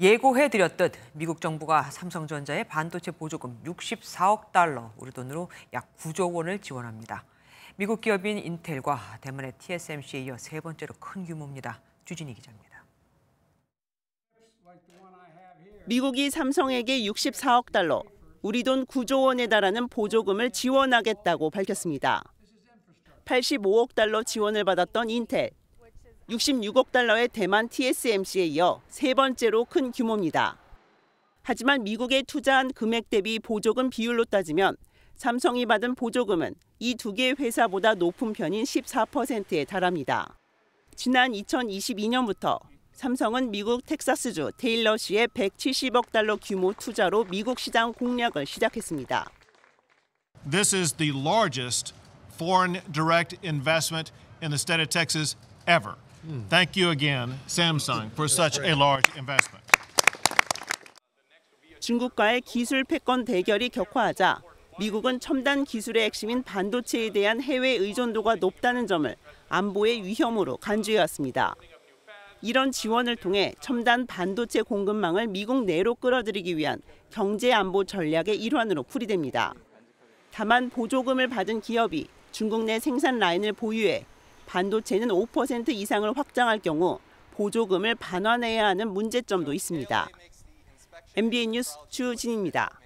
예고해드렸듯 미국 정부가 삼성전자의 반도체 보조금 64억 달러, 우리 돈으로 약 9조 원을 지원합니다. 미국 기업인 인텔과 대만의 TSMC에 이어 세 번째로 큰 규모입니다. 주진희 기자입니다. 미국이 삼성에게 64억 달러, 우리 돈 9조 원에 달하는 보조금을 지원하겠다고 밝혔습니다. 85억 달러 지원을 받았던 인텔. 66억 달러의 대만 TSMC에 이어 세 번째로 큰 규모입니다. 하지만 미국에 투자한 금액 대비 보조금 비율로 따지면 삼성이 받은 보조금은 이 두 개의 회사보다 높은 편인 14%에 달합니다. 지난 2022년부터 삼성은 미국 텍사스주 테일러시의 170억 달러 규모 투자로 미국 시장 공략을 시작했습니다. This is the largest foreign direct investment in the state of Texas ever. Thank you again, Samsung, for such a large investment. 중국과의 기술 패권 대결이 격화하자 미국은 첨단 기술의 핵심인 반도체에 대한 해외 의존도가 높다는 점을 안보의 위험으로 간주해왔습니다. 이런 지원을 통해 첨단 반도체 공급망을 미국 내로 끌어들이기 위한 경제 안보 전략의 일환으로 풀이됩니다. 다만 보조금을 받은 기업이 중국 내 생산 라인을 보유해 반도체는 5% 이상을 확장할 경우 보조금을 반환해야 하는 문제점도 있습니다. MBN 뉴스 주진입니다.